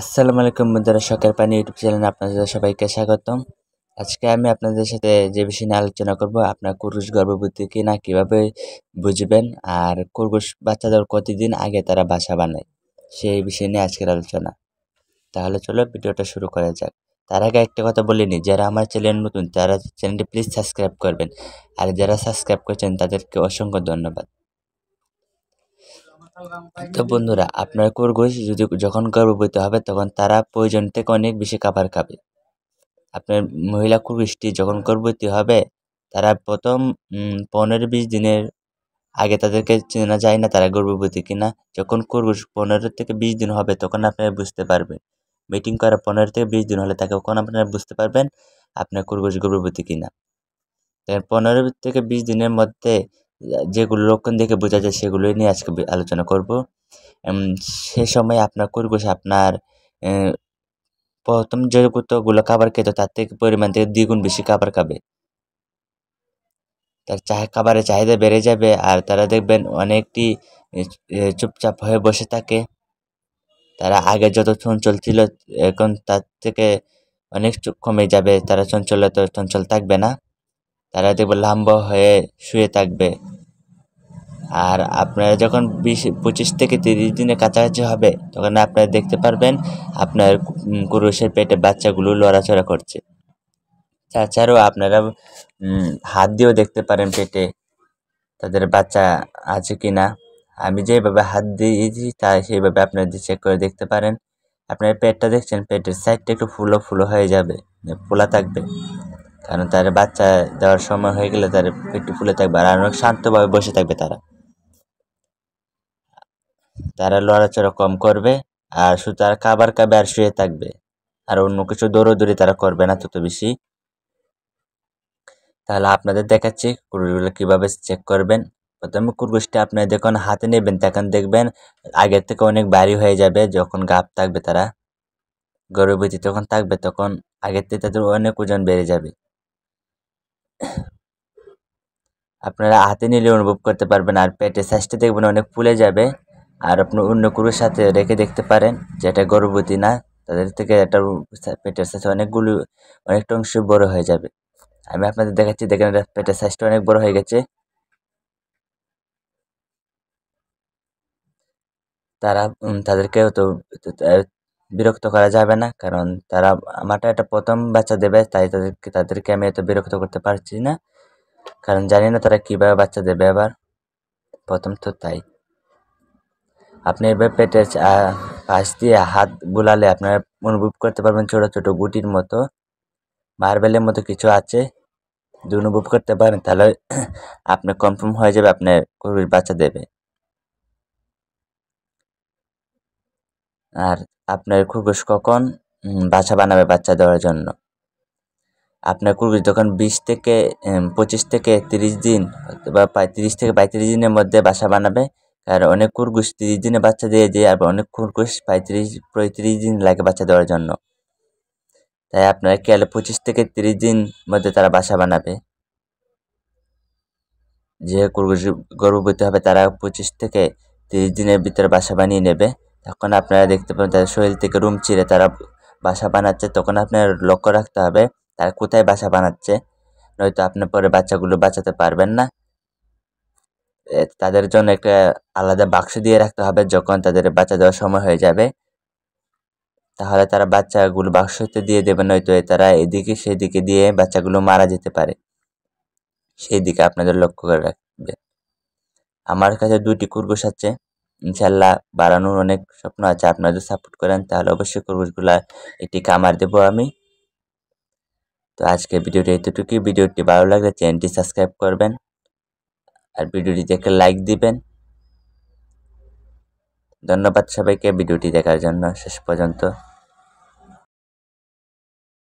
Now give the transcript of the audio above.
আসসালামু আলাইকুম বন্ধুরা শখের পানি ইউটিউব চ্যানেলে আপনাদের সবাইকে স্বাগতম আজকে আমি আপনাদের সাথে যে বিষয় নিয়ে আলোচনা করব আপনার কুরুষ গর্ভবতী কি না কীভাবে বুঝবেন আর কুরুষ বাচ্চাদের কতদিন আগে তারা বাসা বানায় সেই বিষয় নিয়ে আজকের আলোচনা তাহলে চলো ভিডিওটা শুরু করা যাক তার আগে একটা কথা বলিনি যারা আমার চ্যানেল নতুন তারা চ্যানেলটি প্লিজ সাবস্ক্রাইব করবেন আর যারা সাবস্ক্রাইব করছেন তাদেরকে অসংখ্য ধন্যবাদ তো বন্ধুরা আপনার খরগোশ যদি যখন গর্ভবতী হবে তখন তারা প্রয়োজন থেকে অনেক বেশি খাবার খাবে আপনার মহিলা খরগোশটি যখন গর্ভবতী হবে তারা প্রথম পনেরো বিশ দিনের আগে তাদেরকে চেনা যায় না তারা গর্ভবতী কিনা যখন খরগোশ পনেরো থেকে বিশ দিন হবে তখন আপনারা বুঝতে পারবেন মিটিং করার পনেরো থেকে বিশ দিন হলে তাকে কখন আপনারা বুঝতে পারবেন আপনার খরগোশ গর্ভবতী কিনা পনেরো থেকে বিশ দিনের মধ্যে যেগুলো লক্ষণ দেখে বোঝা যায় সেগুলোই নিয়ে আজকে আলোচনা করব সে সময় আপনার কুরগোশ আপনার প্রথম যে কতগুলো খাবার খেত তার থেকে পরিমাণ থেকে দ্বিগুণ বেশি খাবার খাবে তার চাহ খাবারের চাহিদা বেড়ে যাবে আর তারা দেখবেন অনেকটি চুপচাপ হয়ে বসে থাকে তারা আগে যত চঞ্চল ছিল এখন তার থেকে অনেক কমে যাবে তারা চঞ্চল চঞ্চল থাকবে না তারা দেখবে লম্বা হয়ে শুয়ে থাকবে আর আপনারা যখন বিশ পঁচিশ থেকে তিরিশ দিনের কাছাকাছি হবে তখন আপনারা দেখতে পারবেন আপনার কুরুষের পেটে বাচ্চাগুলো লড়াচড়া করছে তাছাড়াও আপনারা হাত দিয়েও দেখতে পারেন পেটে তাদের বাচ্চা আছে কি না আমি যেভাবে হাত দিয়েছি তা সেইভাবে আপনারা চেক করে দেখতে পারেন আপনার পেটটা দেখছেন পেটের সাইডটা একটু ফুলো ফুলো হয়ে যাবে মানে ফোলা থাকবে কারণ তার বাচ্চা দেওয়ার সময় হয়ে গেলে তার পেটটি ফুলে থাকবে আর অনেক শান্তভাবে বসে থাকবে তারা তারা লড়াচড়া কম করবে আর শুধু তারা খাবার খাবে আর শুয়ে থাকবে আর অন্য কিছু দৌড়োদৌড়ি তারা করবে না তত বেশি তাহলে আপনাদের দেখাচ্ছি কুরগুলো কীভাবে চেক করবেন প্রথমে কুরগুসটা আপনি যখন হাতে নেবেন তখন দেখবেন আগের থেকে অনেক ভারী হয়ে যাবে যখন গাপ থাকবে তারা গর্ভবতী তখন থাকবে তখন আগের থেকে তাদের অনেক ওজন বেড়ে যাবে আপনারা হাতে নিলে অনুভব করতে পারবেন আর পেটে সাইজটা দেখবেন অনেক ফুলে যাবে আর আপনি অন্য কুকুরের সাথে রেখে দেখতে পারেন যে এটা গর্ভবতী না তাদের থেকে এটা পেটের সাথে অনেকগুলো অনেকটা অংশ বড় হয়ে যাবে আমি আপনাদের দেখাচ্ছি দেখেন এটা পেটের সাইজটা অনেক বড় হয়ে গেছে তারা তাদেরকে তো বিরক্ত করা যাবে না কারণ তারা আমারটা এটা প্রথম বাচ্চা দেবে তাই তাদেরকে তাদেরকে আমি এত বিরক্ত করতে পারছি না কারণ জানি না তারা কীভাবে বাচ্চা দেবে আবার প্রথম তো তাই আপনি এভাবে পেটের পাশ দিয়ে হাত বুলালে আপনারা অনুভব করতে পারবেন ছোটো ছোটো গুটির মতো মার্বেলের মতো কিছু আছে যদি অনুভব করতে পারেন তাহলে আপনার কনফার্ম হয়ে যাবে আপনার গরুর বাচ্চা দেবে আর আপনার খরগোশ কখন বাসা বানাবে বাচ্চা দেওয়ার জন্য আপনার কুকুর যখন বিশ থেকে পঁচিশ থেকে তিরিশ দিন বা তিরিশ থেকে পঁয়ত্রিশ দিনের মধ্যে বাসা বানাবে আর অনেক খরগোশ তিরিশ দিনে বাচ্চা দিয়ে দেয় আর অনেক কুরকুশ পঁয়ত্রিশ পঁয়ত্রিশ দিন লাগে বাচ্চা দেওয়ার জন্য তাই আপনারা খেয়ালে পঁচিশ থেকে তিরিশ দিন মধ্যে তারা বাসা বানাবে যে খরগোশ গর্ভবতী হবে তারা পঁচিশ থেকে তিরিশ দিনের ভিতরে বাসা বানিয়ে নেবে তখন আপনারা দেখতে পাবেন তাদের শরীর থেকে রুম চিরে তারা বাসা বানাচ্ছে তখন আপনার লক্ষ্য রাখতে হবে তারা কোথায় বাসা বানাচ্ছে নয়তো আপনার পরে বাচ্চাগুলো বাঁচাতে পারবেন না তাদের জন্য একটা আলাদা বাক্স দিয়ে রাখতে হবে যখন তাদের বাচ্চা দেওয়ার সময় হয়ে যাবে তাহলে তারা বাচ্চাগুলো বাক্সতে দিয়ে দেবে নয়তো তারা এদিকে সেদিকে দিয়ে বাচ্চাগুলো মারা যেতে পারে সেই দিকে আপনাদের লক্ষ্য করে রাখবে আমার কাছে দুটি কুরগুশ আছে ইনশাল্লাহ বাড়ানোর অনেক স্বপ্ন আছে আপনাদের সাপোর্ট করেন তাহলে অবশ্যই কুরগুশগুলা একটি কামার দেবো আমি তো আজকে ভিডিওটি এতটুকুই ভিডিওটি ভালো লাগলে চ্যানেলটি সাবস্ক্রাইব করবেন আর ভিডিওটিতে একটা লাইক দিবেন ধন্যবাদ সবাইকে ভিডিওটি দেখার জন্য শেষ পর্যন্ত